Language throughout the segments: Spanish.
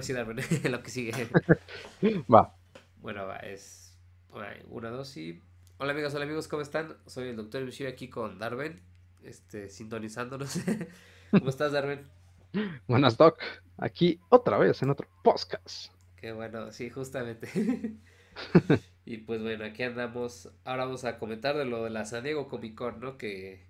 sí Darwin, lo que sigue. Va. Bueno, va, es. Una, dos y. Hola amigos, hola amigos, ¿cómo están? Soy el doctor Bushir aquí con Darwin, este, sintonizándonos. ¿Cómo estás, Darwin? Buenas, Doc. Aquí otra vez en otro podcast. Qué bueno, sí, justamente. y pues bueno, aquí andamos. Ahora vamos a comentar de lo de la San Diego Comic Con, ¿no? Que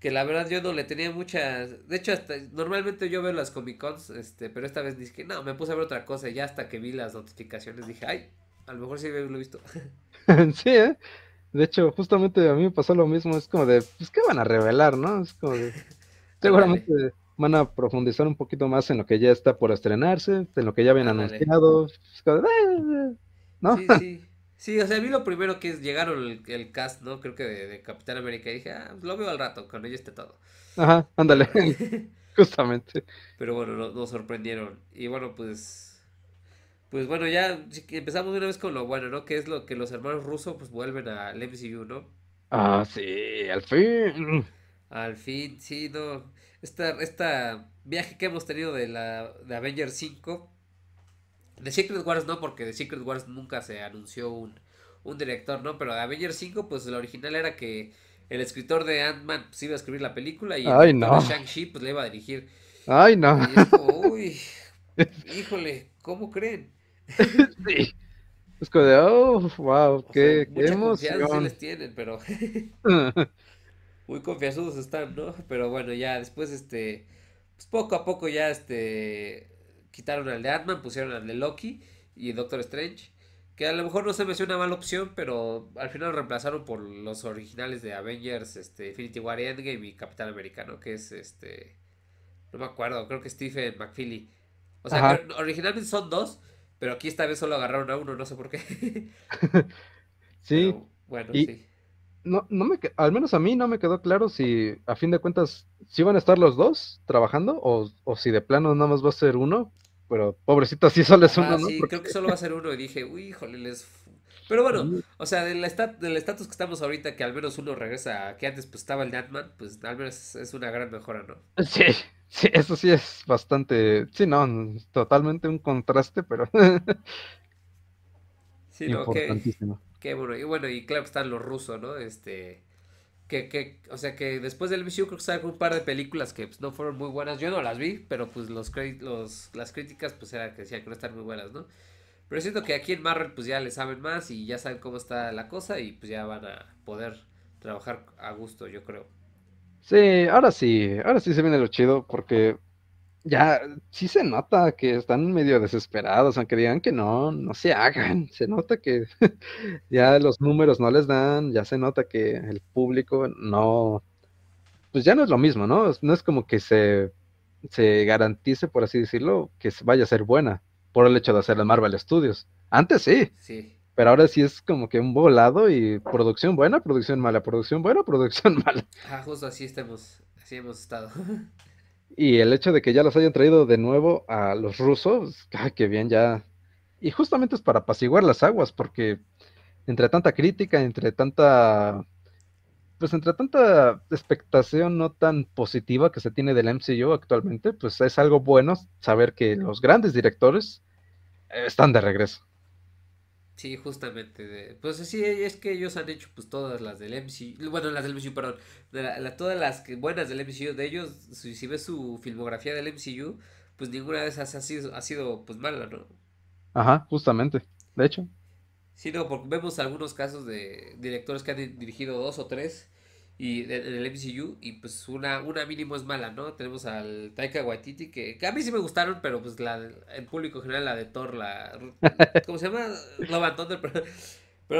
que la verdad yo no le tenía muchas. De hecho, hasta normalmente yo veo las Comic Cons, este, pero esta vez dije, no, me puse a ver otra cosa y ya hasta que vi las notificaciones dije, ay, a lo mejor sí lo he visto. sí, ¿eh? De hecho, justamente a mí me pasó lo mismo, es como de, pues, ¿qué van a revelar, no? Es como de, seguramente van a profundizar un poquito más en lo que ya está por estrenarse, en lo que ya habían anunciado, es como de, ah, ah, ah", ¿no? Sí, sí. Sí, o sea, vi lo primero que es llegaron el, cast, ¿no? Creo que de, Capitán América. Y dije, ah, lo veo al rato, con ella está todo. Ajá, ándale. Justamente. Pero bueno, nos, sorprendieron. Y bueno, pues. Pues bueno, ya empezamos una vez con lo bueno, ¿no? Que es lo que los hermanos rusos pues vuelven al MCU, ¿no? Ah, sí, al fin. Al fin, sí, no. Esta, esta viaje que hemos tenido de la de Avengers 5 de Secret Wars no, porque de Secret Wars nunca se anunció un, un director, ¿no? Pero de Avengers 5, pues el original era que el escritor de Ant-Man pues, iba a escribir la película y Shang-Chi pues le iba a dirigir. Ay, no. Y es como, uy, híjole, ¿cómo creen? sí. Es como de, oh, wow, qué, o sea, qué Sí les tienen, pero... muy confianzudos están, ¿no? Pero bueno, ya después, este, pues poco a poco ya, este, quitaron al de Ant-Man, pusieron al de Loki y Doctor Strange. Que a lo mejor no se me una mala opción, pero al final lo reemplazaron por los originales de Avengers, este, Infinity War Endgame y Capitán Americano, que es este. No me acuerdo, creo que Stephen McFeely. O sea, originalmente son dos, pero aquí esta vez solo agarraron a uno, no sé por qué. sí. bueno, sí no, no me, al menos a mí no me quedó claro si a fin de cuentas si van a estar los dos trabajando o, si de plano nada más va a ser uno. Pero pobrecito, Si solo es uno. Ah, sí, creo que solo va a ser uno. Y dije, uy, híjole, les. Pero bueno, o sea, del estatus que estamos ahorita, que al menos uno regresa, que antes pues estaba el Natman, pues al menos es una gran mejora, ¿no? Sí, sí, eso sí es bastante. Sí, no, totalmente un contraste, pero. sí, que. Qué bueno. Y bueno, y claro que están los rusos, ¿no? Este. Que, que, o sea que después del MCU creo que salen un par de películas que pues, no fueron muy buenas. Yo no las vi, pero pues los, los las críticas pues era que decían que no están muy buenas, ¿no? Pero siento que aquí en Marvel pues ya le saben más y ya saben cómo está la cosa y pues ya van a poder trabajar a gusto, yo creo. Sí, ahora sí, ahora sí se viene lo chido porque ya sí se nota que están medio desesperados, aunque digan que no, no se hagan. Se nota que ya los números no les dan, ya se nota que el público no, pues ya no es lo mismo, ¿no? No es como que se, se garantice, por así decirlo, que vaya a ser buena por el hecho de hacer la Marvel Studios. Antes sí. Sí. Pero ahora sí es como que un volado y producción buena, producción mala, producción buena, producción mala. Ah, justo así estamos, así hemos estado. Y el hecho de que ya los hayan traído de nuevo a los rusos, ¡ay, qué bien ya! Y justamente es para apaciguar las aguas, porque entre tanta crítica, entre tanta pues entre tanta expectación no tan positiva que se tiene del MCU actualmente, pues es algo bueno saber que los grandes directores eh, están de regreso. Sí, justamente. pues sí, es que ellos han hecho pues todas las del MCU. Bueno, las del MCU, perdón. todas las que, buenas del MCU de ellos. Si, ves su filmografía del MCU, pues ninguna de esas ha sido, ha sido pues mala, ¿no? Ajá, justamente. De hecho. Sí, no, porque vemos algunos casos de directores que han dirigido dos o tres y en el MCU y pues una, una mínimo es mala, ¿no? Tenemos al Taika Waititi que, a mí sí me gustaron, pero pues la el público general la de Thor, la ¿cómo se llama? Love Thunder, pero,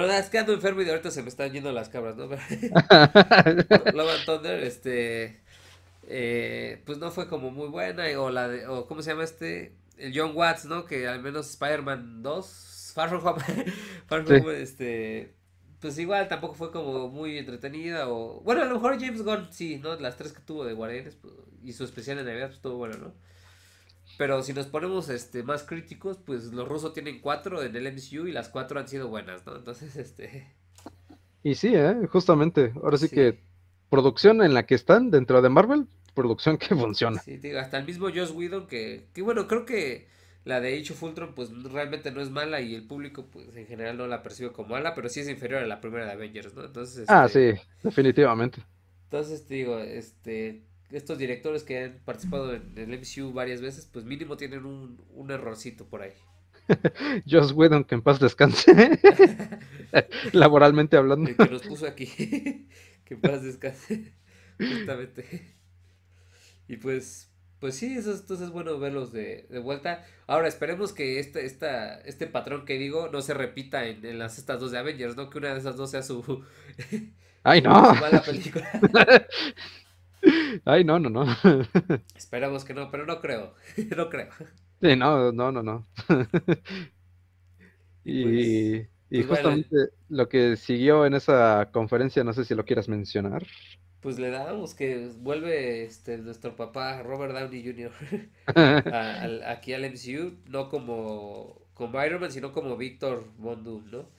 nada, es que ando enfermo y de ahorita se me están yendo las cabras, ¿no? Love Thunder, este eh, pues no fue como muy buena o la de o ¿cómo se llama este? El John Watts, ¿no? Que al menos Spider-Man 2 Far From Home, este pues igual tampoco fue como muy entretenida o... Bueno, a lo mejor James Gunn, sí, ¿no? Las tres que tuvo de Guardianes pues, y su especial de Navidad pues, estuvo bueno, ¿no? Pero si nos ponemos este, más críticos, pues los rusos tienen cuatro en el MCU y las cuatro han sido buenas, ¿no? Entonces, este... Y sí, ¿eh? Justamente. Ahora sí, que producción en la que están dentro de Marvel, producción que funciona. Sí, digo, hasta el mismo Joss Whedon que, que bueno, creo que la de Hecho Fultron, pues realmente no es mala y el público, pues en general no la percibe como mala, pero sí es inferior a la primera de Avengers, ¿no? Entonces. Este, ah, sí, definitivamente. Entonces, te digo, este. Estos directores que han participado en el MCU varias veces, pues mínimo tienen un, errorcito por ahí. Josh Whedon, que en paz descanse. Laboralmente hablando. El que nos puso aquí. que en paz descanse. Justamente. Y pues, pues sí, entonces es bueno verlos de, vuelta. Ahora, esperemos que este, esta, este patrón que digo no se repita en, las estas dos de Avengers, ¿no? Que una de esas dos sea su... ¡Ay, no! película. Ay, no, no, no. Esperamos que no, pero no creo. No creo. Sí, no, no, no, no. y, pues, pues justamente lo que siguió en esa conferencia, no sé si lo quieras mencionar pues le dábamos que vuelve este nuestro papá Robert Downey Jr. aquí al MCU, no como, Iron Man, sino como Víctor Doom ¿no?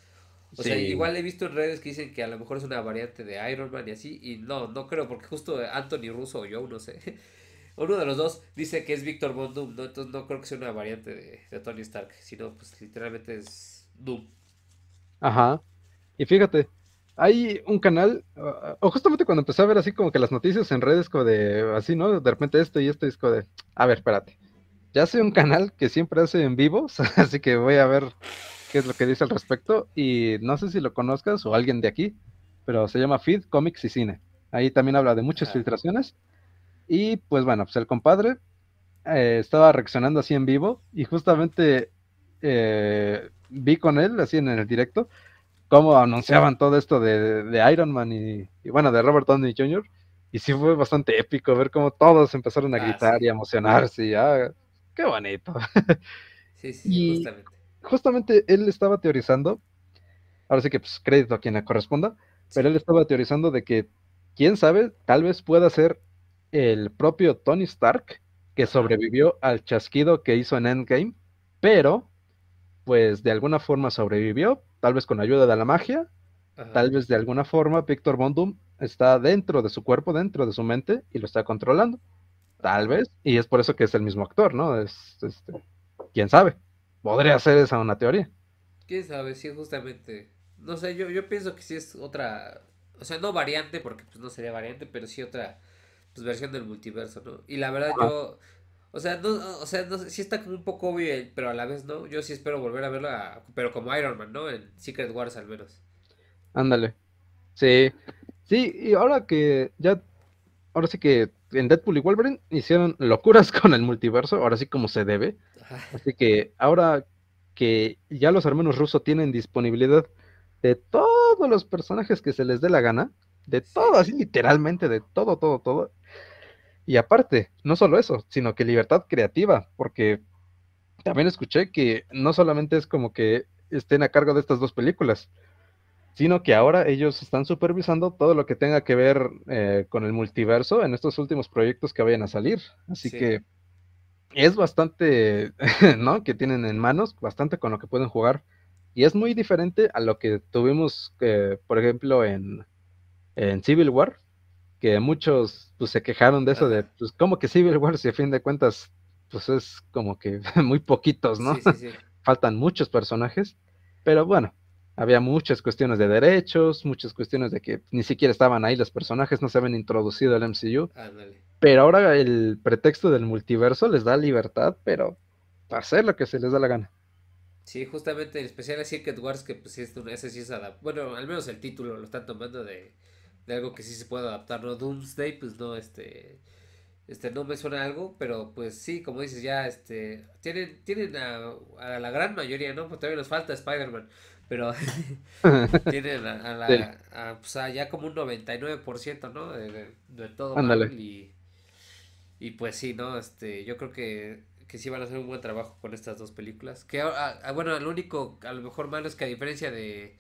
O sea, igual he visto en redes que dicen que a lo mejor es una variante de Iron Man y así, y no, no creo, porque justo Anthony Russo o yo, no sé, uno de los dos dice que es Víctor Von Doom, ¿no? Entonces no creo que sea una variante de, de Tony Stark, sino pues literalmente es Doom. Ajá, y fíjate, hay un canal, o justamente cuando empecé a ver así como que las noticias en redes, como de así, ¿no? De repente esto y esto, disco de, a ver, espérate. Ya sé un canal que siempre hace en vivo, así que voy a ver qué es lo que dice al respecto. Y no sé si lo conozcas o alguien de aquí, pero se llama Feed, Comics y Cine. Ahí también habla de muchas ah. filtraciones. Y pues bueno, pues el compadre eh, estaba reaccionando así en vivo y justamente eh, vi con él, así en el directo, cómo anunciaban todo esto de, Iron Man y, bueno, de Robert Downey Jr. Y sí fue bastante épico ver cómo todos empezaron a ah, gritar y emocionarse. Y, ah, qué bonito. Sí, sí, justamente. él estaba teorizando, ahora sí que pues crédito a quien le corresponda, pero él estaba teorizando de que, quién sabe, tal vez pueda ser el propio Tony Stark que sobrevivió al chasquido que hizo en Endgame, pero pues de alguna forma sobrevivió, tal vez con ayuda de la magia, tal vez de alguna forma Víctor Bondum está dentro de su cuerpo, dentro de su mente y lo está controlando. Tal vez, y es por eso que es el mismo actor, ¿no? Es, este, quién sabe. Podría ser esa una teoría. Quién sabe, es justamente. No sé, yo, yo pienso que sí es otra. O sea, no variante, porque pues no sería variante, pero sí otra pues, versión del multiverso, ¿no? Y la verdad, yo o sea, no, o sea sí está un poco obvio, pero a la vez no. Yo sí espero volver a verlo, pero como Iron Man, ¿no? En Secret Wars al menos. Ándale. Sí. Sí, y ahora que ya. Ahora sí que en Deadpool y Wolverine hicieron locuras con el multiverso, ahora sí como se debe. Ah. Así que ahora que ya los hermanos rusos tienen disponibilidad de todos los personajes que se les dé la gana, de todo, así literalmente, de todo, todo, todo, y aparte, no solo eso, sino que libertad creativa, porque también escuché que no solamente es como que estén a cargo de estas dos películas, sino que ahora ellos están supervisando todo lo que tenga que ver eh, con el multiverso en estos últimos proyectos que vayan a salir. Así que es bastante, ¿no? Que tienen en manos, bastante con lo que pueden jugar. Y es muy diferente a lo que tuvimos, eh, por ejemplo, en, en Civil War, que muchos pues, se quejaron de eso, de pues, como que Civil War, si a fin de cuentas, pues es como que muy poquitos, ¿no? Sí, sí, sí. Faltan muchos personajes, pero bueno, había muchas cuestiones de derechos, muchas cuestiones de que ni siquiera estaban ahí los personajes, no se habían introducido al MCU. pero ahora el pretexto del multiverso les da libertad, pero para hacer lo que se les da la gana. Sí, justamente en especial a Secret Wars, que pues es, ese sí es Bueno, al menos el título lo están tomando de, de algo que sí se puede adaptar, ¿no? Doomsday, pues no, este, este, no me suena algo, pero pues sí, como dices, ya, este, tienen, tienen a, la gran mayoría, ¿no? Pues todavía nos falta Spider-Man, pero tienen a, la, pues ya como un 99%, ¿no? De, todo y, y pues sí, ¿no? Este, yo creo que que sí van a hacer un buen trabajo con estas dos películas. Que a, bueno, lo único, a lo mejor malo es que a diferencia de,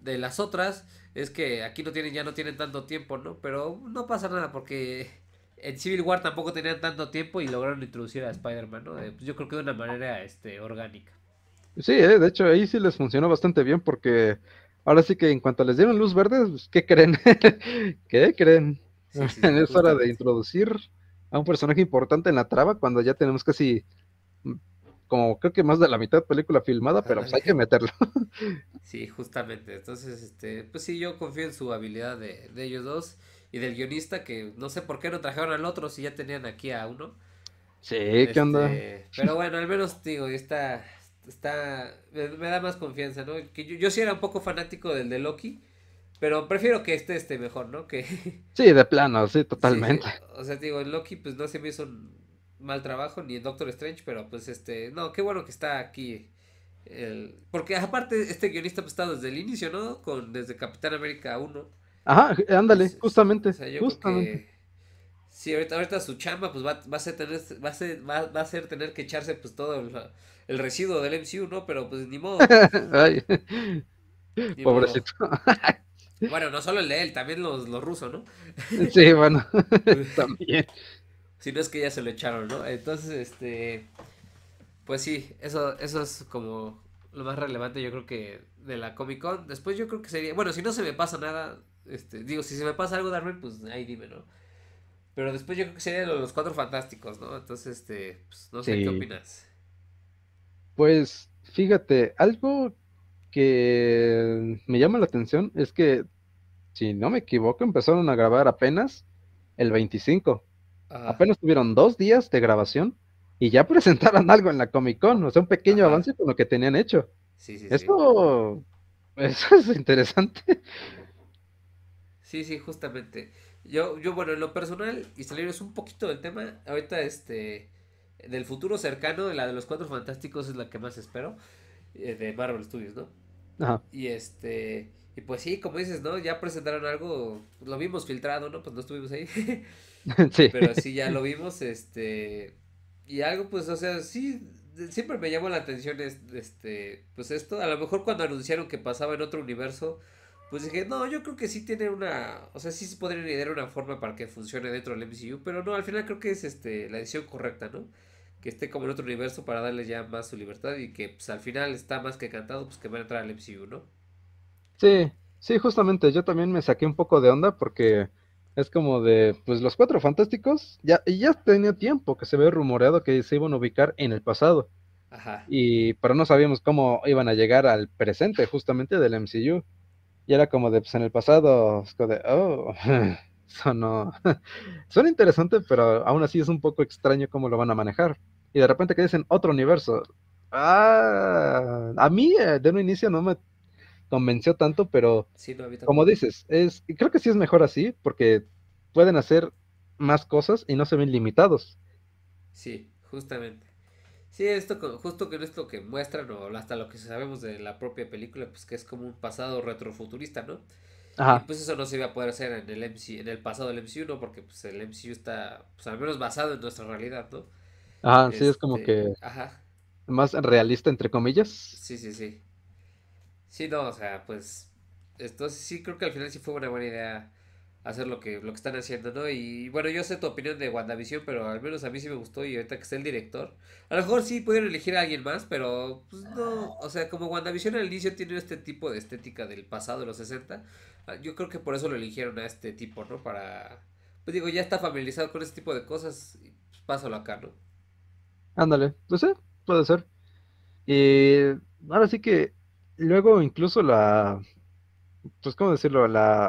de las otras, es que aquí no tienen, ya no tienen tanto tiempo, ¿no? Pero no pasa nada porque en Civil War tampoco tenían tanto tiempo y lograron introducir a Spider-Man, ¿no? Pues yo creo que de una manera este, orgánica. Sí, eh, de hecho ahí sí les funcionó bastante bien porque ahora sí que en cuanto les dieron luz verde, pues, ¿qué creen? ¿Qué creen? es hora de introducir a un personaje importante en la traba cuando ya tenemos casi como creo que más de la mitad película filmada, pero pues hay que meterlo. Sí, justamente. Entonces, este, pues sí, yo confío en su habilidad de, ellos dos y del guionista que no sé por qué no trajeron al otro si ya tenían aquí a uno. Sí, ¿qué este, onda? Pero bueno, al menos digo, está, está, me, da más confianza, ¿no? Que yo, sí era un poco fanático del de Loki. Pero prefiero que este esté mejor, ¿no? Que... Sí, de plano, sí, totalmente. o sea, digo, el Loki pues no se me hizo mal trabajo, ni el Doctor Strange, pero pues este, no, qué bueno que está aquí. El, porque aparte este guionista ha pues, está desde el inicio, ¿no? Con, desde Capitán América 1. Ajá, ándale, justamente. justamente. sí, ahorita, su chamba pues va, va a ser tener, va a va, a tener que echarse pues todo el, residuo del MCU, ¿no? Pero pues ni modo. pobrecito. Bueno, no solo el de él, también los, los rusos, ¿no? sí, bueno, también. Si no es que ya se lo echaron, ¿no? Entonces, este. Pues sí, eso, eso es como lo más relevante, yo creo que de la Comic Con. Después, yo creo que sería. Bueno, si no se me pasa nada, este, digo, si se me pasa algo, Darwin, pues ahí dime, ¿no? Pero después yo creo que sería los cuatro fantásticos, ¿no? Entonces, este, pues, no sé, ¿qué opinas? Pues, fíjate, algo que me llama la atención es que, si no me equivoco, empezaron a grabar apenas el 25. Apenas tuvieron dos días de grabación y ya presentaron algo en la Comic Con, o sea, un pequeño avance con lo que tenían hecho. Sí, sí, Esto, sí. eso es interesante. Sí, sí, justamente. Yo, yo, bueno, en lo personal, y es un poquito del tema, ahorita este, del futuro cercano, de la de los Cuatro Fantásticos es la que más espero, eh, de Marvel Studios, ¿no? Ajá. Y este, y pues sí, como dices, ¿no? Ya presentaron algo, pues, lo vimos filtrado, ¿no? Pues no estuvimos ahí. Pero sí, ya lo vimos, este, y algo, pues, o sea, sí, siempre me llamó la atención, este, pues esto, a lo mejor cuando anunciaron que pasaba en otro universo, pues dije, no, yo creo que sí tiene una, o sea, sí se podría idear una forma para que funcione dentro del MCU, pero no, al final creo que es, este, la decisión correcta, ¿no? Que esté como en otro universo para darle ya más su libertad y que, pues, al final está más que cantado, pues, que van a entrar al MCU, ¿no? Sí, sí, justamente, yo también me saqué un poco de onda porque... Es como de, pues los cuatro fantásticos, ya, ya tenía tiempo que se ve rumoreado que se iban a ubicar en el pasado. Ajá. Y, pero no sabíamos cómo iban a llegar al presente justamente del MCU. Y era como de, pues en el pasado, de, oh, Son interesantes, pero aún así es un poco extraño cómo lo van a manejar. Y de repente que dicen otro universo. Ah, a mí eh, de un inicio no me convenció tanto, pero como dices, es, creo que sí es mejor así, porque pueden hacer más cosas y no se ven limitados. Sí, justamente. Sí, esto con, justo que es lo que muestran, o hasta lo que sabemos de la propia película, pues que es como un pasado retrofuturista, ¿no? Ajá. Y pues eso no se iba a poder hacer en el en el pasado del MCU, ¿no? Porque pues el MCU está, pues, al menos basado en nuestra realidad, ¿no? Ajá, sí, es como este, que más realista, entre comillas. Sí, sí, sí. Sí, no, o sea, pues. esto sí creo que al final sí fue una buena idea hacer lo que, lo que están haciendo, ¿no? Y bueno, yo sé tu opinión de WandaVision, pero al menos a mí sí me gustó y ahorita que está el director. A lo mejor sí pudieron elegir a alguien más, pero pues no. O sea, como WandaVision al inicio tiene este tipo de estética del pasado, de los 60, ah, yo creo que por eso lo eligieron a este tipo, ¿no? Para. Pues digo, ya está familiarizado con este tipo de cosas, y pues, pásalo acá, ¿no? Ándale, no pues, sé, puede ser. Y eh, ahora sí que luego incluso la, pues cómo decirlo,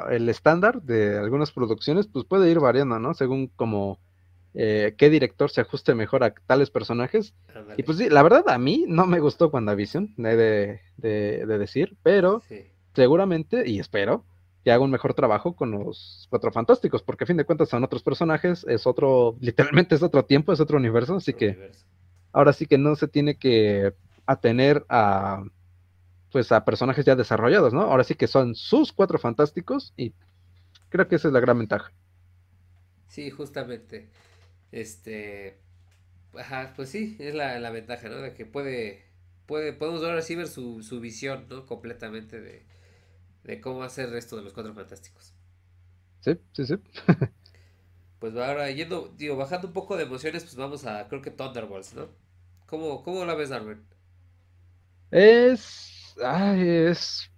el estándar de algunas producciones, pues puede ir variando, ¿no? Según como eh, qué director se ajuste mejor a tales personajes. Y pues sí, la verdad a mí no me gustó cuando avisión de, de, decir, pero seguramente, y espero, que haga un mejor trabajo con los Cuatro Fantásticos, porque a fin de cuentas son otros personajes, es otro, literalmente es otro tiempo, es otro universo, así que ahora sí que no se tiene que atener a pues a personajes ya desarrollados, ¿no? Ahora sí que son sus cuatro fantásticos y creo que esa es la gran ventaja. Sí, justamente. Este, ajá, pues sí, es la, ventaja, ¿no? De que puede, puede, podemos ahora sí ver su, visión, ¿no? Completamente de, de cómo hacer resto de los cuatro fantásticos. Sí, sí, sí. pues ahora yendo, digo, bajando un poco de emociones, pues vamos a, creo que Thunderbolts, ¿no? ¿Cómo, cómo la ves, Darwin? Es es.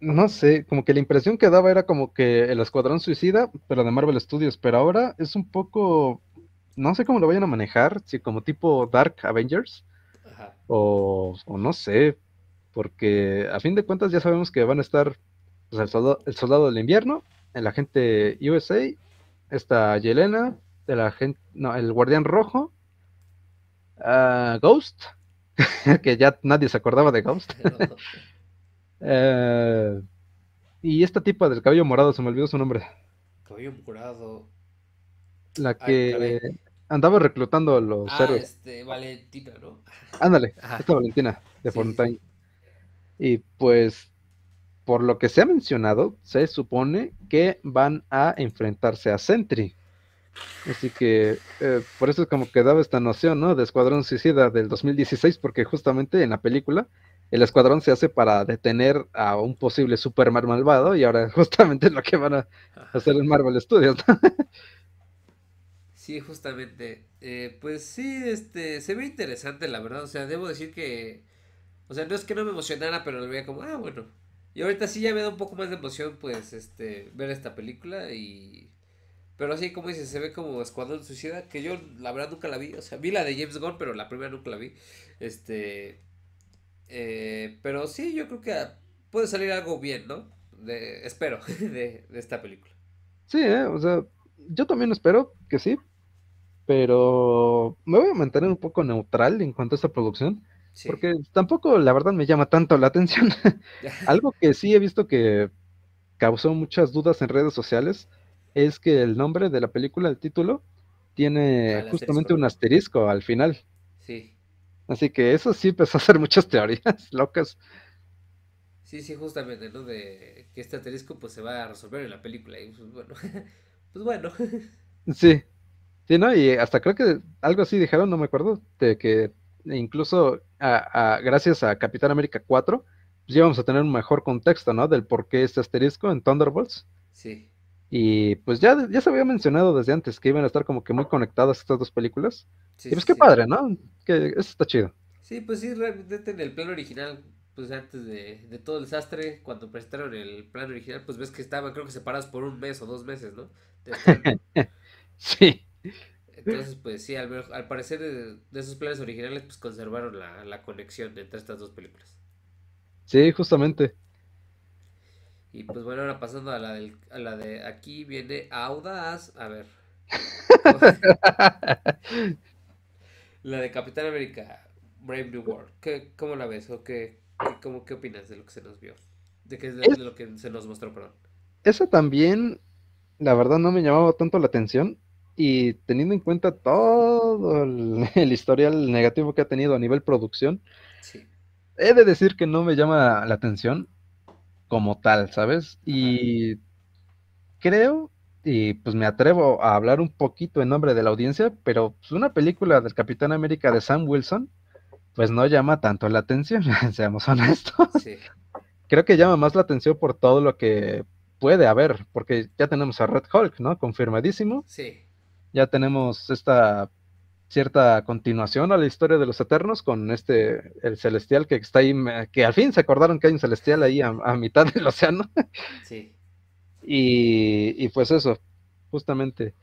No sé, como que la impresión que daba era como que el Escuadrón Suicida, pero de Marvel Studios, pero ahora es un poco. No sé cómo lo vayan a manejar, si como tipo Dark Avengers, O, no sé, porque a fin de cuentas ya sabemos que van a estar pues, el, soldado, del invierno, el agente USA, está Yelena, el, el guardián rojo, ah, Ghost, que ya nadie se acordaba de Ghost. Eh, y esta tipa del cabello morado, se me olvidó su nombre. Cabello morado. La que andaba reclutando a los ah, héroes. Este, Valentina, ¿no? Ándale, esta Valentina de Fontaine. Y pues, por lo que se ha mencionado, se supone que van a enfrentarse a Sentry Así que eh, por eso es como que daba esta noción, ¿no? De Escuadrón Suicida del 2016, porque justamente en la película el escuadrón se hace para detener a un posible Superman malvado y ahora justamente es lo que van a hacer en Marvel Studios. ¿no? Sí, justamente. Eh, pues sí, este, se ve interesante, la verdad. O sea, debo decir que, o sea, no es que no me emocionara, pero lo veía como, ah, bueno. Y ahorita sí ya me da un poco más de emoción, pues, este, ver esta película y pero así como dices, se ve como Escuadrón Suicida, que yo la verdad nunca la vi. O sea, vi la de James Gunn, pero la primera nunca la vi. Este. Eh, pero sí, yo creo que ah, puede salir algo bien, ¿no? De, espero, de, esta película. Sí, eh, o sea, yo también espero que sí. Pero me voy a mantener un poco neutral en cuanto a esta producción. Porque tampoco, la verdad, me llama tanto la atención. algo que sí he visto que causó muchas dudas en redes sociales es que el nombre de la película, el título, tiene justamente un asterisco al final. Sí. Así que eso sí empezó a hacer muchas teorías locas. Sí, sí, justamente, ¿no? De que este asterisco pues, se va a resolver en la película. Y pues bueno. pues bueno. sí. Sí, ¿no? Y hasta creo que algo así dijeron, no me acuerdo, de que incluso gracias a Capitán América 4, pues ya vamos a tener un mejor contexto, ¿no? Del por qué este asterisco en Thunderbolts. Sí. Y pues ya, ya se había mencionado desde antes que iban a estar como que muy conectadas estas dos películas. Sí, y pues qué padre, ¿no? Que eso está chido. Sí, pues sí, realmente en el plan original, pues antes de, todo el desastre, cuando presentaron el plan original, pues ves que estaban, creo que separados por un mes o dos meses, ¿no? sí. Entonces, pues sí, al, parecer eh, de, esos planes originales, pues conservaron la conexión entre estas dos películas. Sí, justamente. Y pues bueno, ahora pasando a la, de aquí viene Audaz. A ver. la de Capitán América, Brave New World. ¿Cómo la ves? ¿O qué, qué opinas de lo que se nos vio? De, qué de, lo que se nos mostró, perdón. Esa también, la verdad, no me llamaba tanto la atención. Y teniendo en cuenta todo el, historial negativo que ha tenido a nivel producción, he de decir que no me llama la atención como tal, ¿sabes? Y creo, y pues me atrevo a hablar un poquito en nombre de la audiencia, pero pues, una película del Capitán América de Sam Wilson, pues no llama tanto la atención, seamos honestos. Sí. Creo que llama más la atención por todo lo que puede haber, porque ya tenemos a Red Hulk, ¿no? Confirmadísimo. Sí. Ya tenemos esta cierta continuación a la historia de los Eternos con este, el Celestial que está ahí, que al fin se acordaron que hay un Celestial ahí a, mitad del océano. Sí. Y, y, pues eso, justamente.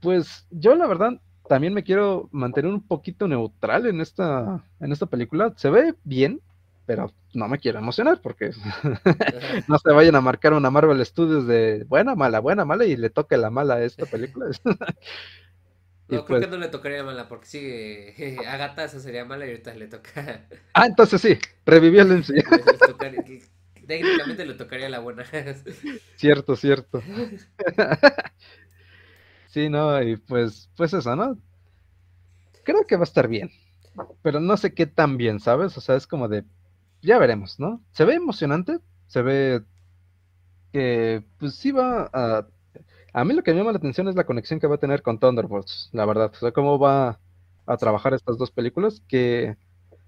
Pues yo la verdad también me quiero mantener un poquito neutral en esta, en esta película. Se ve bien, pero no me quiero emocionar porque no se vayan a marcar una Marvel Studios de buena, mala, buena, mala y le toque la mala a esta película. No, creo pues que no le tocaría mala, porque sí, a Agatha, esa sería mala y ahorita le toca. Ah, entonces sí, revivió el enseñanza. Técnicamente le tocaría la buena. Cierto, cierto. Sí, no, y pues, pues eso, ¿no? Creo que va a estar bien. Pero no sé qué tan bien, ¿sabes? O sea, es como de. Ya veremos, ¿no? Se ve emocionante, se ve que pues sí va a a mí lo que me llama la atención es la conexión que va a tener con Thunderbolts, la verdad. O sea, cómo va a trabajar estas dos películas, que,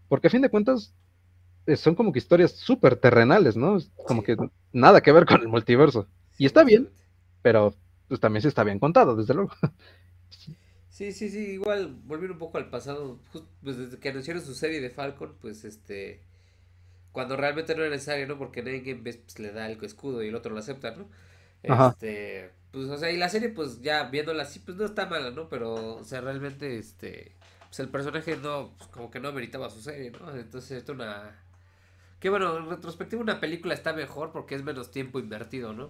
porque a fin de cuentas, eh, son como que historias súper terrenales, ¿no? Como que nada que ver con el multiverso. Y está bien, pero pues también sí está bien contado, desde luego. Sí, sí, sí, igual volver un poco al pasado, pues, desde que anunciaron su serie de Falcon, pues este, cuando realmente no era necesario, ¿no? Porque en pues, le da el escudo y el otro lo acepta, ¿no? Este, pues, o sea, y la serie, pues ya viéndola así, pues no está mala, ¿no? Pero, o sea, realmente, este. Pues el personaje no, pues, como que no meritaba su serie, ¿no? Entonces, esto una. Que bueno, en retrospectiva, una película está mejor porque es menos tiempo invertido, ¿no?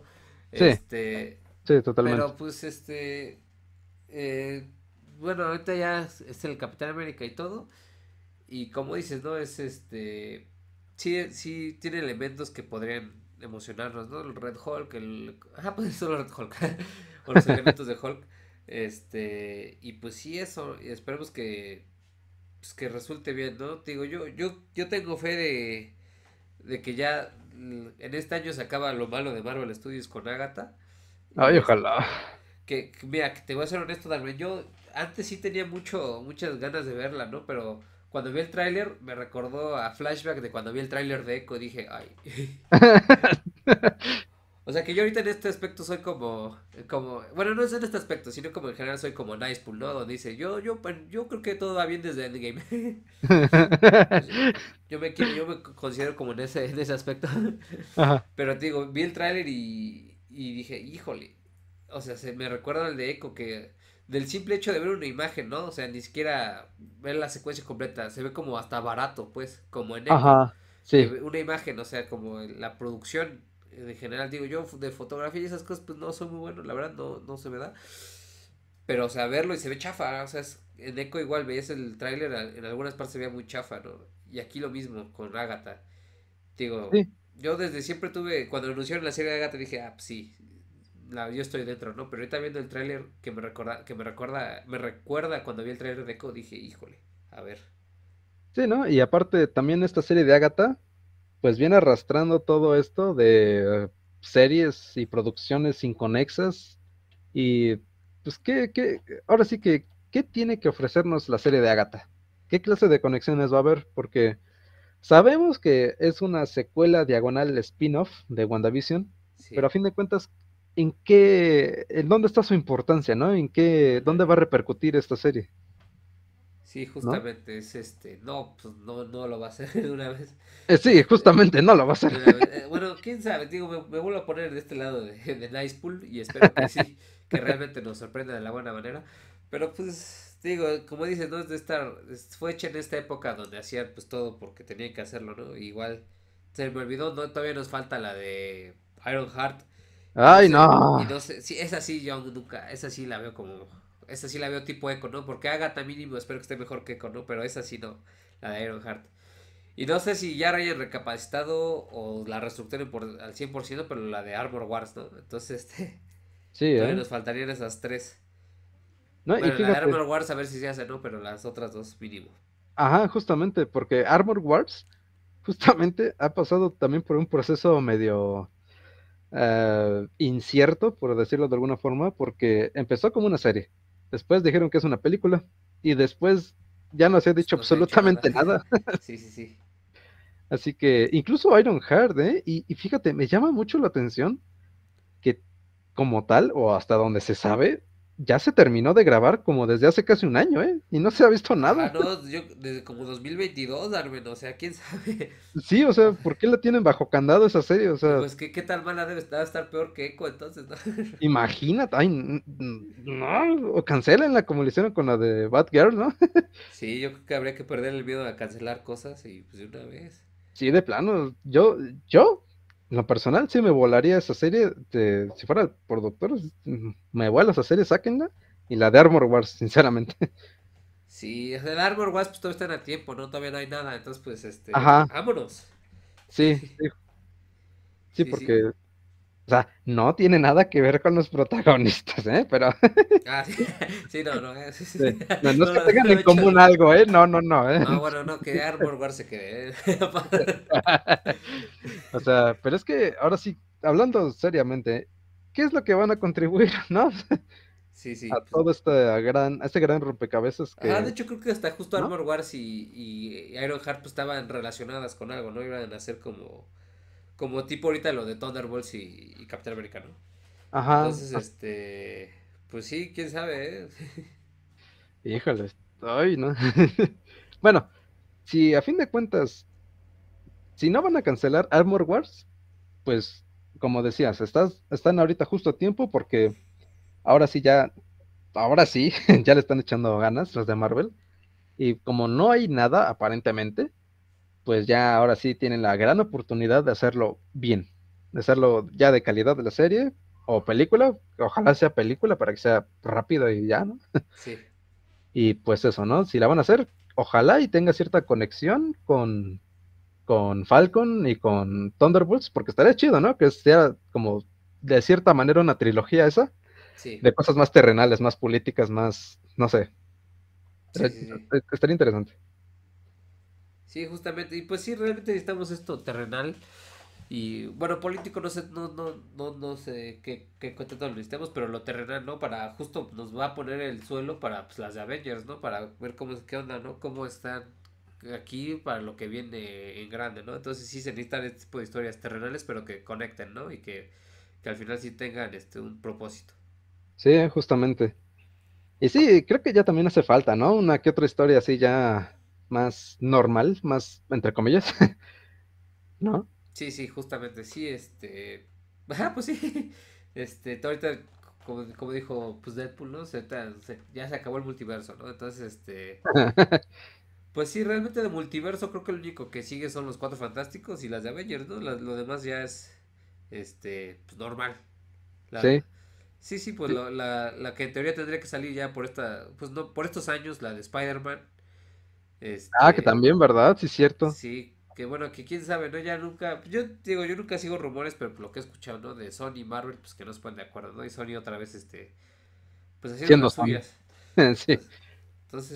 Sí. Este. Sí, totalmente. Pero, pues, este. Eh, bueno, ahorita ya es el Capitán América y todo. Y como dices, ¿no? Es este. Sí, sí, tiene elementos que podrían emocionarnos, ¿no? El Red Hulk, el... Ah, pues solo Red Hulk, o los elementos de Hulk. Este, y pues sí, eso, esperemos que, pues que resulte bien, ¿no? Te digo, yo, yo, yo tengo fe de, de que ya mm, en este año se acaba lo malo de Marvel Studios con Agatha. Ay, ojalá. Que, mira, que te voy a ser honesto también, yo antes sí tenía mucho, muchas ganas de verla, ¿no? Pero cuando vi el tráiler me recordó a flashback de cuando vi el tráiler de Echo dije, ay. o sea que yo ahorita en este aspecto soy como, como, bueno, no es en este aspecto, sino como en general soy como Nice ¿no? Donde dice, yo, yo, yo creo que todo va bien desde Endgame. yo, me, yo me considero como en ese, en ese aspecto. Pero digo, vi el tráiler y, y dije, híjole. O sea, se me recuerda el de Echo que del simple hecho de ver una imagen, ¿no? O sea, ni siquiera ver la secuencia completa, se ve como hasta barato, pues, como en... Ajá, sí. Una imagen, o sea, como la producción en eh, general, digo yo, de fotografía y esas cosas, pues no son muy bueno, la verdad, no, no se me da. Pero, o sea, verlo y se ve chafa, o sea, en Echo igual veías el tráiler, en algunas partes se veía muy chafa, ¿no? Y aquí lo mismo, con Agatha. Digo, yo desde siempre tuve, cuando anunciaron la serie de Agatha dije, ah, pues sí, yo estoy dentro, ¿no? Pero ahorita viendo el tráiler que me recuerda, que me recuerda, me recuerda cuando vi el tráiler de Echo, dije, híjole, a ver. Sí, ¿no? Y aparte también esta serie de Agatha, pues viene arrastrando todo esto de eh, series y producciones inconexas y pues qué, qué ahora sí que, ¿qué tiene que ofrecernos la serie de Agatha? ¿Qué clase de conexiones va a haber? Porque sabemos que es una secuela diagonal spin-off de WandaVision, pero a fin de cuentas, en qué, en dónde está su importancia, ¿no? En qué, dónde va a repercutir esta serie. Sí, justamente es este, no, pues no, no lo va a hacer de una vez. Eh, sí, justamente no lo va a hacer. Eh, bueno, quién sabe, digo, me, vuelvo a poner de este lado de, Nicepool y espero que sí, que realmente nos sorprenda de la buena manera. Pero pues, digo, como dicen, no es de estar, fue hecha en esta época donde hacían pues todo porque tenían que hacerlo, ¿no? Igual se me olvidó, no, todavía nos falta la de Iron Heart Ay, no. Y no sé, sí, esa sí, Young nunca, esa sí la veo como, esa sí la veo tipo eco, ¿no? Porque Agatha mínimo, pues, espero que esté mejor que eco, ¿no? Pero esa sí no, la de Ironheart. Y no sé si ya la recapacitado o la reestructuren por, al 100%, pero la de Armor Wars, ¿no? Entonces, este... Sí, ¿eh? nos faltarían esas tres. No, y la de Armor Wars a ver si se hace, ¿no? Pero las otras dos mínimo. Ajá, justamente, porque Armor Wars justamente ha pasado también por un proceso medio eh, incierto, por decirlo de alguna forma, porque empezó como una serie, después dijeron que es una película y después ya no se ha dicho absolutamente nada. Así que incluso Iron Hard ¿eh? Y, y, fíjate, me llama mucho la atención que como tal, o hasta donde se sabe, ya se terminó de grabar como desde hace casi un año, ¿eh? Y no se ha visto nada. Ah, no, yo, desde como 2022, Armen, o sea, quién sabe. Sí, o sea, ¿por qué la tienen bajo candado esa serie? O sea. Pues, ¿qué, qué mala debe estar? estar peor que Echo, entonces, ¿no? Imagínate, ay, no, o cancelenla como le hicieron con la de Batgirl, ¿no? Sí, yo creo que habría que perder el miedo a cancelar cosas y pues de una vez. Sí, de plano, yo, yo lo personal sí me volaría esa serie, de, si fuera por doctor, mm, me vuela esa serie, sáquenla, y la de Armor Wars, sinceramente. Sí, es de Armor Wars, pues todavía están a tiempo, ¿no? Todavía no hay nada, entonces pues, este, vámonos. Sí, sí. sí, porque o sea, no tiene nada que ver con los protagonistas, ¿eh? Pero. Ah, sí. sí, no, no, eh, sí, sí. no, es que tengan en común algo, ¿eh? No, no, no. ¿eh? No, ah, bueno, no, que Armor Wars se quede. ¿eh? o sea, pero es que ahora sí, hablando seriamente, ¿qué es lo que van a contribuir, no? Sí, sí. A todo este gran, a este gran rompecabezas que... Ah, de hecho creo que hasta justo Armor Wars y, Iron Heart pues, estaban relacionadas con algo, ¿no? Iban a ser como como tipo ahorita lo de Thunderbolts y, Capitán América, Ajá. Entonces, este, pues sí, quién sabe, ¿eh? Híjole, estoy, ¿no? bueno, si a fin de cuentas, si no van a cancelar Armor Wars, pues, como decías, estás, están ahorita justo a tiempo porque ahora sí ya, ahora sí, ya le están echando ganas los de Marvel. Y como no hay nada, aparentemente, pues ya ahora sí tienen la gran oportunidad de hacerlo bien, de hacerlo ya de calidad de la serie o película, ojalá sea película para que sea rápido y ya, ¿no? Sí. Y pues eso, ¿no? Si la van a hacer, ojalá y tenga cierta conexión con, con Falcon y con Thunderbolts, porque estaría chido, ¿no? Que sea como de cierta manera una trilogía esa, de cosas más terrenales, más políticas, más, no sé. estaría interesante. Sí, justamente. Y pues sí, realmente necesitamos esto terrenal. Y bueno, político no sé, no, no, no, no sé qué, qué lo necesitamos, pero lo terrenal, ¿no? Para justo nos va a poner el suelo para pues, las de Avengers, ¿no? Para ver cómo qué onda, ¿no? Cómo están aquí para lo que viene en grande, ¿no? Entonces sí se necesitan este tipo de historias terrenales, pero que conecten, ¿no? Y que, que al final sí tengan este un propósito. Sí, justamente. Y sí, creo que ya también hace falta, ¿no? Una que otra historia así ya más normal, más entre comillas, ¿no? Sí, sí, justamente, sí, este, ajá, ah, pues sí, este, ahorita, como, dijo, pues Deadpool, ¿no? ya se acabó el multiverso, ¿no? Entonces, este, pues sí, realmente de multiverso creo que lo único que sigue son los Cuatro Fantásticos y las de Avengers, ¿no? lo demás ya es, este, pues normal. sí. Sí, sí, pues la, la que en teoría tendría que salir ya por esta, pues no, por estos años, la de Spider-Man, ah, que este, también, ¿verdad? Sí, cierto. Sí, que bueno, que quién sabe, ¿no? Ya nunca, yo digo, yo nunca sigo rumores, pero lo que he escuchado, ¿no? De Sony y Marvel, pues que no se ponen de acuerdo, ¿no? Y Sony otra vez, este, pues haciendo las sí.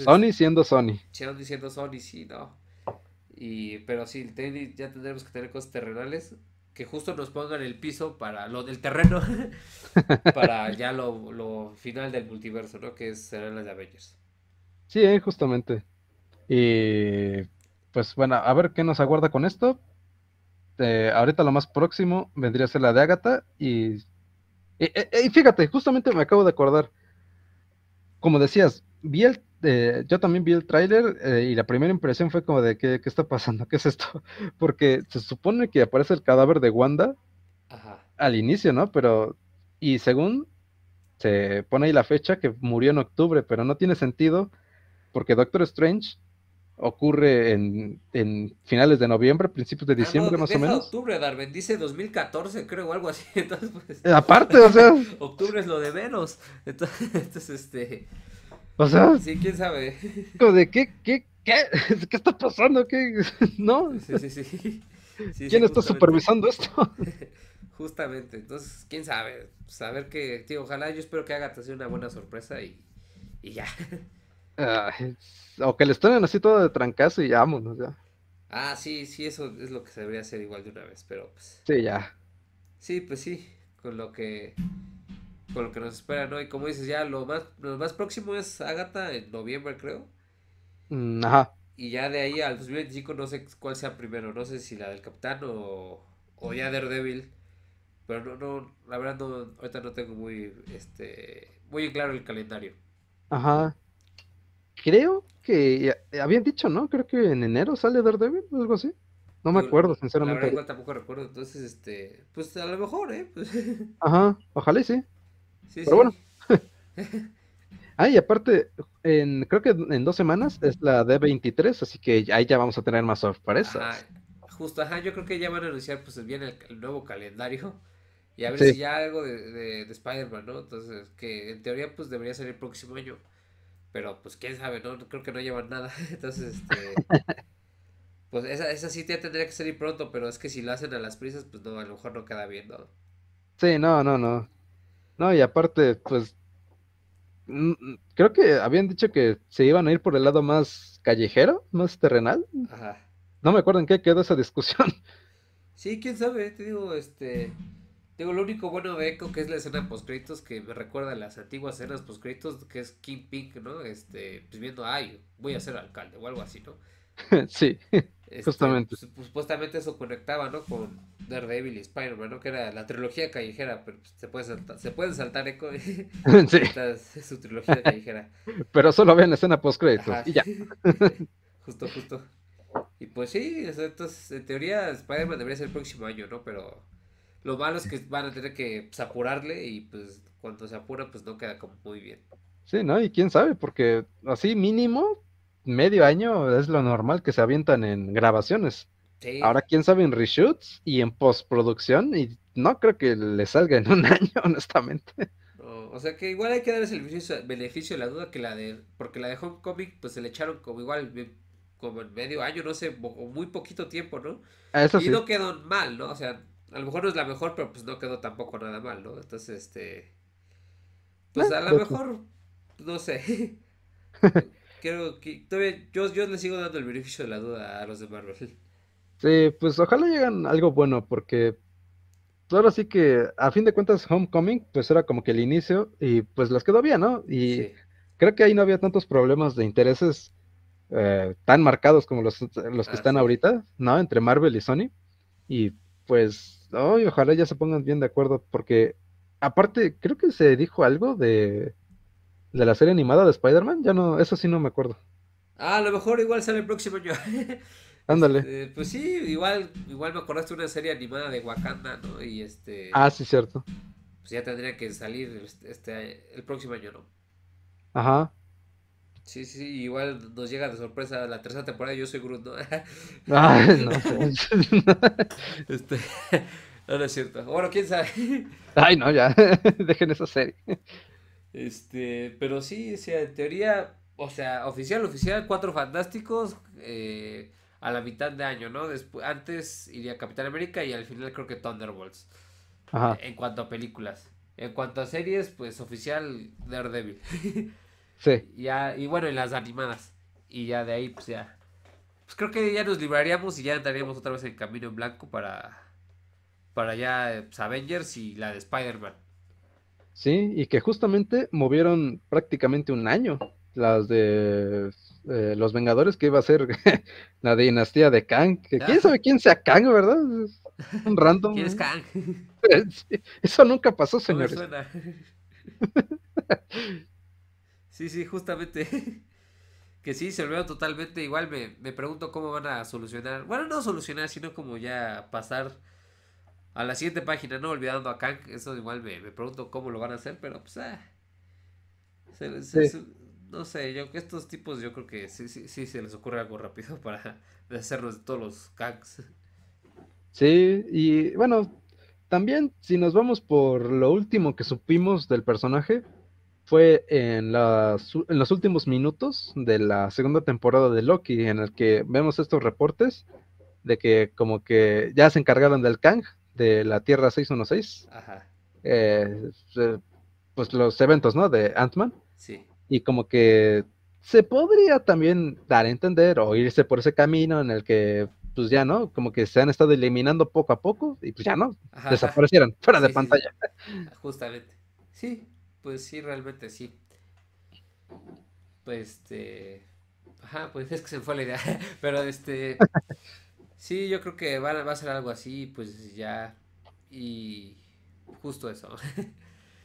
Sony siendo Sony. Sony siendo Sony, sí, ¿no? Y, pero sí, el tenis ya tendremos que tener cosas terrenales que justo nos pongan el piso para lo del terreno, para ya lo, lo, final del multiverso, ¿no? Que serán las de Avengers. Sí, eh, justamente. Y pues bueno, a ver qué nos aguarda con esto. Eh, ahorita lo más próximo vendría a ser la de Agatha y, y, e, e, fíjate, justamente me acabo de acordar, como decías, vi el, eh, yo también vi el tráiler eh, y la primera impresión fue como de ¿qué, está pasando, qué es esto, porque se supone que aparece el cadáver de Wanda al inicio, ¿no? Pero y según se pone ahí la fecha que murió en octubre, pero no tiene sentido porque Doctor Strange ocurre en, finales de noviembre, principios de ah, diciembre más o menos. octubre, Darwin, dice 2014 creo o algo así, entonces pues, eh, Aparte, o sea... octubre es lo de menos, entonces, este... O sea... Sí, quién sabe. ¿De qué, qué, qué, qué está pasando? ¿Qué? ¿No? ¿Quién está supervisando esto? Justamente, entonces, quién sabe, saber pues, que, ojalá yo espero que haga pues, una buena sorpresa y, y ya o que le tomen así todo de trancazo y vámonos ya. Ah, sí, sí, eso es lo que se debería hacer igual de una vez, pero pues. Sí, ya. Sí, pues sí, con lo que con lo que nos espera, ¿no? Y como dices, ya lo más lo más próximo es Agatha en noviembre, creo. Mm, ajá. Y ya de ahí al 2025 no sé cuál sea primero, no sé si la del Capitán o, o ya Daredevil. Pero no, no, la verdad no, ahorita no tengo muy, este, muy claro el calendario. Ajá creo que eh, habían dicho, ¿no? Creo que en enero sale Daredevil o algo así. No me acuerdo, sinceramente. La verdad, tampoco recuerdo. Entonces, este, pues a lo mejor, ¿eh? Pues... Ajá, ojalá y sí. sí Pero bueno. ah, y aparte, en, creo que en dos semanas es la D23, así que ahí ya vamos a tener más sorpresas. Ajá. Ah, justo, ajá, yo creo que ya van a anunciar, pues bien el, nuevo calendario. Y a ver si ya algo de, de, de Spider-Man, ¿no? Entonces, que en teoría, pues debería salir el próximo año. Pero pues quién sabe, no, creo que no llevan nada. Entonces, este, pues esa, esa sí tendría que salir pronto, pero es que si lo hacen a las prisas, pues no, a lo mejor no queda bien, ¿no? Sí, no, no, no. No, y aparte, pues mm, mm, creo que habían dicho que se iban a ir por el lado más callejero, más terrenal. Ajá. No me acuerdo en qué quedó esa discusión. Sí, quién sabe, te digo, este, Digo, lo único bueno de Echo que es la escena post-créditos que me recuerda a las antiguas escenas post-créditos que es King Pink, ¿no? Este, pues viendo, ay, voy a ser alcalde o algo así, ¿no? Sí, este, justamente. Pues, supuestamente eso conectaba, ¿no? Con Daredevil y Spider-Man, ¿no? Que era la trilogía callejera, pero pues, se, puede saltar, se puede saltar Echo. ¿eh? sí. su trilogía callejera. Pero solo vean la escena post-créditos y ya. justo, justo. Y pues sí, entonces, en teoría, Spider-Man debería ser el próximo año, ¿no? Pero lo malo es que van a tener que pues, apurarle y pues cuando se apura pues no queda como muy bien. Sí, ¿no? Y quién sabe, porque así mínimo medio año es lo normal que se avientan en grabaciones. Sí. Ahora quién sabe en reshoots y en postproducción y no creo que le salga en un año, honestamente. o sea que igual hay que darles el beneficio, de la duda que la de, porque la de Homecoming pues se le echaron como igual como en medio año, no sé, o muy poquito tiempo, ¿no? Ah, eso y no quedó mal, ¿no? O sea, a lo mejor no es la mejor, pero pues no quedó tampoco nada mal, ¿no? Entonces, este. Pues a lo pues, mejor, no sé. Creo que yo, le sigo dando el beneficio de la duda a los de Marvel. Sí, pues ojalá lleguen algo bueno, porque claro pues, sí que a fin de cuentas Homecoming pues era como que el inicio y pues las quedó bien, ¿no? Y creo que ahí no había tantos problemas de intereses eh, tan marcados como los, que están ahorita, ¿no? Entre Marvel y Sony. Y pues oh, ojalá ya se pongan bien de acuerdo, porque aparte, creo que se dijo algo de, la serie animada de Spider-Man, ya no, eso sí no me acuerdo. Ah, a lo mejor igual sale el próximo año Ándale. Este, pues sí, igual, igual me acordaste una serie animada de Wakanda, ¿no? Y este. Ah, sí, cierto. Pues ya tendría que salir este, este, el próximo año, ¿no? Ajá. Sí, sí, igual nos llega de sorpresa la tercera temporada Yo Soy Groot, ¿no? Pues. Este, no, no, es cierto. Bueno, quién sabe. Ay, no, ya, dejen esa serie. Este, pero sí, sea, en teoría, o sea, oficial, oficial, Cuatro Fantásticos eh, a la mitad de año, ¿no? Después, antes iría Capitán América y al final creo que Thunderbolts. En cuanto a películas. En cuanto a series, pues oficial Daredevil. Y, ya, y bueno, en las animadas. Y ya de ahí, pues ya. Pues creo que ya nos libraríamos y ya andaríamos otra vez en camino en blanco para. Para ya eh, pues, Avengers y la de Spider-Man. Sí, y que justamente movieron prácticamente un año las de eh, Los Vengadores, que iba a ser la dinastía de Kang. ¿Quién sabe quién sea Kang, verdad? Un random. ¿Quién es Kang? Eso nunca pasó, señores. Sí, sí, justamente. que sí, se olvidó totalmente. Igual me, pregunto cómo van a solucionar. Bueno, no solucionar, sino como ya pasar a la siguiente página, no olvidando a Kang. Eso igual me, pregunto cómo lo van a hacer, pero pues. Ah, no sé, yo que estos tipos yo creo que sí, sí, sí se les ocurre algo rápido para deshacernos de todos los Kangs. Sí, y bueno, también si nos vamos por lo último que supimos del personaje, fue en, los últimos minutos de la segunda temporada de Loki, en el que vemos estos reportes de que como que ya se encargaron del Kang, de la Tierra 616, eh, pues los eventos, ¿no? De Ant-Man. Sí. Y como que se podría también dar a entender o irse por ese camino en el que pues ya no, como que se han estado eliminando poco a poco y pues ya no, desaparecieron fuera de pantalla. Justamente. Sí, pues sí, realmente sí. Pues este. Ajá, pues es que se me fue la idea. Pero este. Sí, yo creo que va, a ser algo así, pues ya. Y justo eso.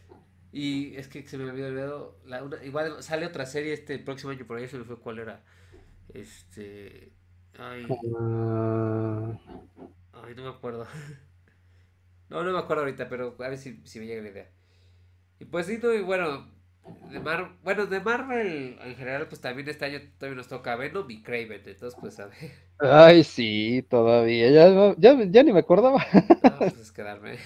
y es que se me había olvidado. igual sale otra serie este próximo año, por ahí se me fue cuál era. Este. Ay. Ah. Ay, no me acuerdo. No, no me acuerdo ahorita, pero a ver si, si me llega la idea. Y pues sí, no, y bueno, de bueno, de Marvel en general, pues también este año también nos toca Venom y Craven, entonces pues a ver. Ay, sí, todavía, ya, ni me acordaba. No, pues quedarme.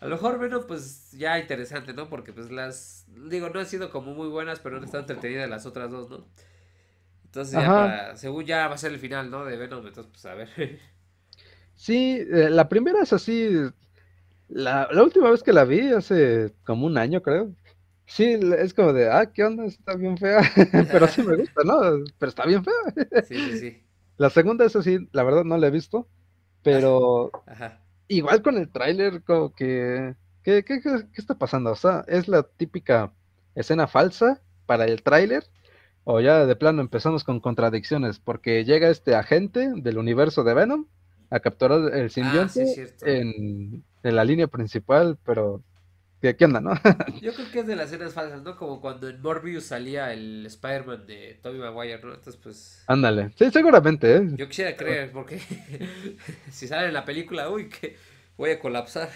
A lo mejor Venom, pues ya interesante, ¿no? Porque pues las, digo, no han sido como muy buenas, pero han estado entretenidas las otras dos, ¿no? Entonces ya según ya va a ser el final, ¿no? De Venom, entonces pues a ver. Sí, eh, la primera es así, la, la, última vez que la vi, hace como un año, creo. Sí, es como de, ah, ¿qué onda? Está bien fea. Pero sí me gusta, ¿no? Pero está bien fea. Sí, sí, sí. La segunda, esa sí, la verdad no la he visto. Pero igual con el tráiler, como que. ¿qué, ¿qué, qué, qué, está pasando? O sea, es la típica escena falsa para el tráiler. O ya de plano empezamos con contradicciones, porque llega este agente del universo de Venom a capturar el ah, simbionte en, en, la línea principal, pero ¿qué, aquí anda, no? Yo creo que es de las escenas falsas, ¿no? Como cuando en Morbius salía el Spider-Man de Tobey Maguire, ¿no? Entonces, pues... Ándale, sí, seguramente, ¿eh? Yo quisiera creer, porque si sale en la película, uy, que voy a colapsar.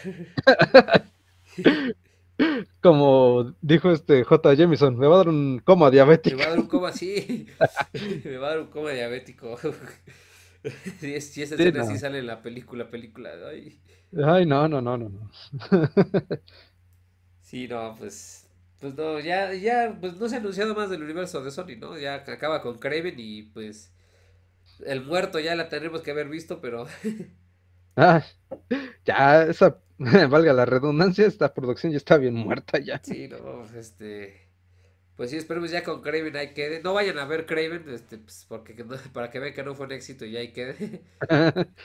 Como dijo este J. Jameson, me va a dar un coma diabético. Me va a dar un coma, sí. me va a dar un coma diabético. Si si esa escena sí sale la película, película. Ay, ay no, no, no, no. sí, no, pues. Pues no, ya, ya, pues no se ha anunciado más del universo de Sony, ¿no? Ya acaba con Kraven y pues. El muerto ya la tenemos que haber visto, pero. ah, ya, esa. Valga la redundancia, esta producción ya está bien muerta ya. Sí, no, este pues sí, esperemos ya con Craven ahí quede. No vayan a ver Craven, este, pues, porque para que vean que no fue un éxito y ahí quede.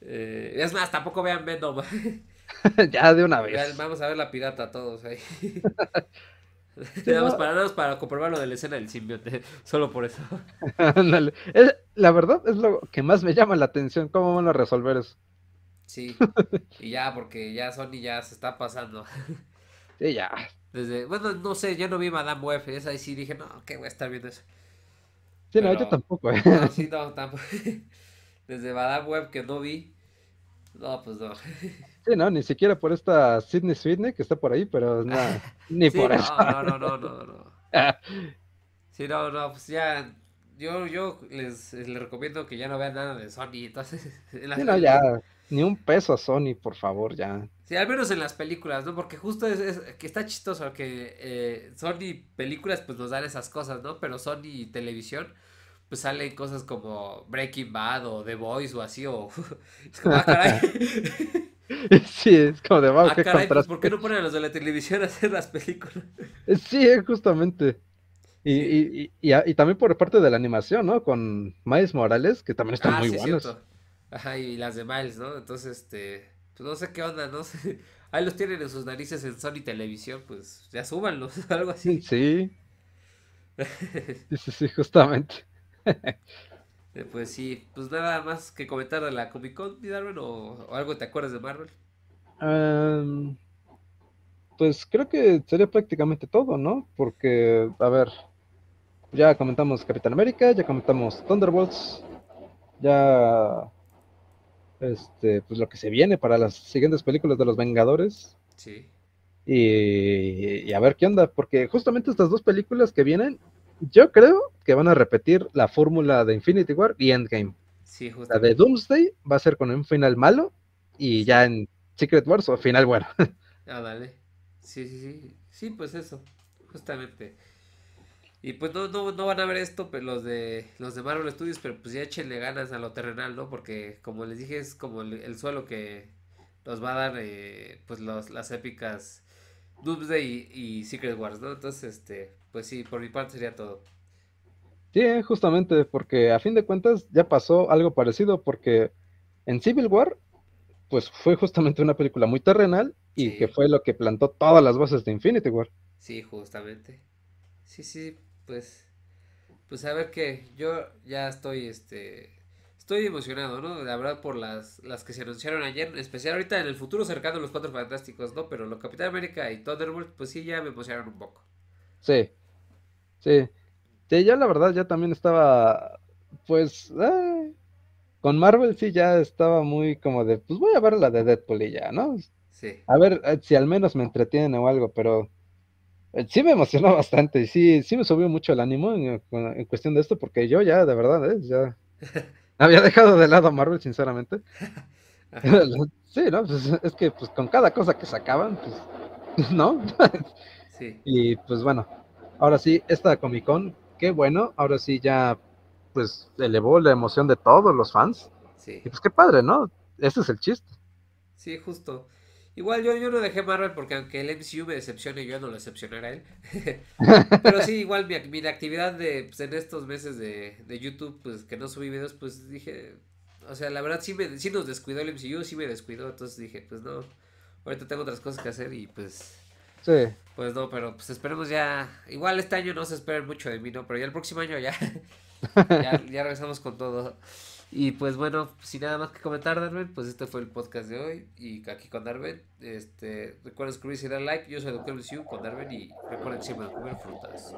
Eh, es más, tampoco vean Venom. ya de una vez. vamos a ver la pirata todos ahí. para, comprobar lo de la escena del simbionte, solo por eso. la verdad es lo que más me llama la atención, cómo van a resolver eso. Sí, y ya, porque ya Sony ya se está pasando. Sí, ya, desde, bueno, no sé, yo no vi Madame Web, es ahí sí dije, no, que voy a estar viendo eso. Sí, no, yo tampoco, ¿eh? sí, no, tampoco. Desde Madame Web que no vi, no, pues no. Sí, no, ni siquiera por esta Sidney sydney que está por ahí, pero nada ni por no, eso. No, no, no, no, no. sí, no, no, pues ya, yo, yo les, les, recomiendo que ya no vean nada de Sony, entonces. sí, no, ya, ni un peso a Sony, por favor, ya. Sí, al menos en las películas, ¿no? Porque justo es, que está chistoso que eh, Sony películas pues nos dan esas cosas, ¿no? Pero Sony televisión pues salen cosas como Breaking Bad o The Voice o así o... es como, ah, caray. Sí, es como de ah, qué caray, pues, ¿Por qué no ponen a los de la televisión a hacer las películas? Sí, eh, justamente. Y, y, y, también por parte de la animación, ¿no? Con Miles Morales, que también está ah, muy sí, Ajá, y las de Miles, ¿no? Entonces, este pues, no sé qué onda, no sé. Ahí los tienen en sus narices en Sony Televisión, pues ya súbanlos, algo así. Sí. sí, justamente. Eh, pues sí, pues nada más que comentar de la Comic Con, Darwin, o, o algo te acuerdas de Marvel. Em, pues creo que sería prácticamente todo, ¿no? Porque, a ver, ya comentamos Capitán América, ya comentamos Thunderbolts, ya este, pues lo que se viene para las siguientes películas de los Vengadores. Sí. Y, a ver qué onda, porque justamente estas dos películas que vienen, yo creo que van a repetir la fórmula de Infinity War y Endgame. Sí, La de Doomsday va a ser con un final malo y ya en Secret Wars o final bueno. ah, dale Sí, sí, sí. Sí, pues eso, justamente. Y pues no, van a ver esto pero pues, los de los de Marvel Studios, pero pues ya échenle ganas a lo terrenal, ¿no? Porque como les dije, es como el, suelo que nos va a dar eh, pues las épicas Doomsday y, Secret Wars, ¿no? Entonces, este, pues sí, por mi parte sería todo. Sí, eh, justamente, porque a fin de cuentas ya pasó algo parecido, porque en Civil War, pues fue justamente una película muy terrenal y que fue lo que plantó todas las bases de Infinity War. Sí, justamente. Sí, sí, pues, pues a ver que yo ya estoy, este, estoy emocionado, ¿no? de verdad por las, las que se anunciaron ayer, en especial ahorita en el futuro cercano los Cuatro Fantásticos, ¿no? Pero lo Capitán América y Thunderbolt, pues sí, ya me emocionaron un poco. Sí, sí. Sí, ya la verdad ya también estaba, pues, con Marvel sí ya estaba muy como de, pues voy a ver la de Deadpool y ya, ¿no? Sí. A ver eh, si al menos me entretienen o algo, pero eh, sí me emocionó bastante, sí, sí me subió mucho el ánimo eh, en, cuestión de esto, porque yo ya, de verdad, ¿eh? ya había dejado de lado a Marvel, sinceramente. sí, ¿no? Pues, es que pues con cada cosa que sacaban, pues, ¿no? sí. Y pues bueno, ahora sí, esta Comic Con, qué bueno, ahora sí ya, pues, elevó la emoción de todos los fans. Sí. Y pues qué padre, ¿no? Ese es el chiste. Sí, justo. Igual yo, yo no dejé Marvel porque aunque el MCU me decepcione, yo no lo decepcionaré a él. Pero sí, igual mi, mi actividad de, pues, en estos meses de, YouTube, pues que no subí videos, pues dije, o sea, la verdad sí, me, sí nos descuidó el MCU, sí me descuidó, entonces dije, pues no, ahorita tengo otras cosas que hacer y pues... Pues no, pero pues esperemos ya. Igual este año no se esperen mucho de mí, ¿no? Pero ya el próximo año ya. ya, ya regresamos con todo. Y pues bueno, sin nada más que comentar, Darwin, pues este fue el podcast de hoy. Y aquí con Darwin, este, recuerden suscribirse y darle like. Yo soy Doctor Lucio con Darwin y recuerden siempre comer frutas.